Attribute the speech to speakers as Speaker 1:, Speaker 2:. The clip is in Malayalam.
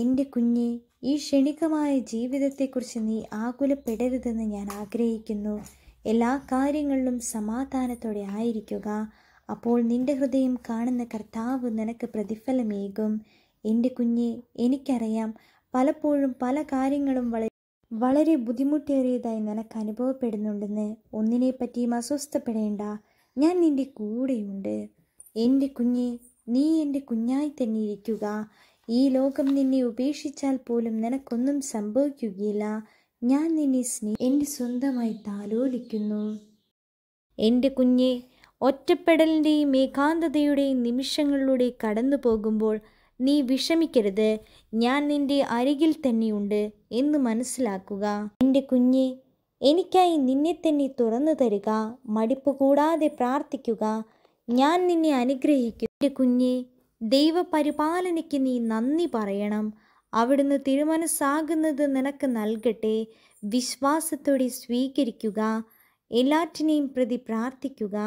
Speaker 1: എൻ്റെ കുഞ്ഞെ ഈ ക്ഷണികമായ ജീവിതത്തെക്കുറിച്ച് നീ ആകുലപ്പെടരുതെന്ന് ഞാൻ ആഗ്രഹിക്കുന്നു എല്ലാ കാര്യങ്ങളിലും സമാധാനത്തോടെ ആയിരിക്കുക അപ്പോൾ നിന്റെ ഹൃദയം കാണുന്ന കർത്താവ് നിനക്ക് പ്രതിഫലമേകും എൻ്റെ കുഞ്ഞെ എനിക്കറിയാം പലപ്പോഴും പല കാര്യങ്ങളും വളരെ വളരെ ബുദ്ധിമുട്ടേറിയതായി നിനക്ക് അനുഭവപ്പെടുന്നുണ്ടെന്ന് പറ്റിയും അസ്വസ്ഥപ്പെടേണ്ട ഞാൻ നിന്റെ കൂടെയുണ്ട് എൻ്റെ കുഞ്ഞെ നീ എൻ്റെ കുഞ്ഞായി തന്നെ ഇരിക്കുക ഈ ലോകം നിന്നെ ഉപേക്ഷിച്ചാൽ പോലും നിനക്കൊന്നും സംഭവിക്കുകയില്ല ഞാൻ നിന്നെ സ്നേ എൻ്റെ സ്വന്തമായി താലോലിക്കുന്നു എൻ്റെ കുഞ്ഞെ ഒറ്റപ്പെടലിൻ്റെയും ഏകാന്തതയുടെയും നിമിഷങ്ങളിലൂടെ കടന്നു പോകുമ്പോൾ നീ വിഷമിക്കരുത് ഞാൻ നിന്റെ അരികിൽ തന്നെയുണ്ട് എന്ന് മനസ്സിലാക്കുക എൻ്റെ കുഞ്ഞെ എനിക്കായി നിന്നെ തന്നെ തുറന്നു തരിക മടിപ്പ് കൂടാതെ പ്രാർത്ഥിക്കുക ഞാൻ നിന്നെ അനുഗ്രഹിക്കും എൻ്റെ കുഞ്ഞെ ദൈവപരിപാലനയ്ക്ക് നീ നന്ദി പറയണം അവിടുന്ന് തിരുമനസ്സാകുന്നത് നിനക്ക് നൽകട്ടെ വിശ്വാസത്തോടെ സ്വീകരിക്കുക എല്ലാറ്റിനെയും പ്രതി പ്രാർത്ഥിക്കുക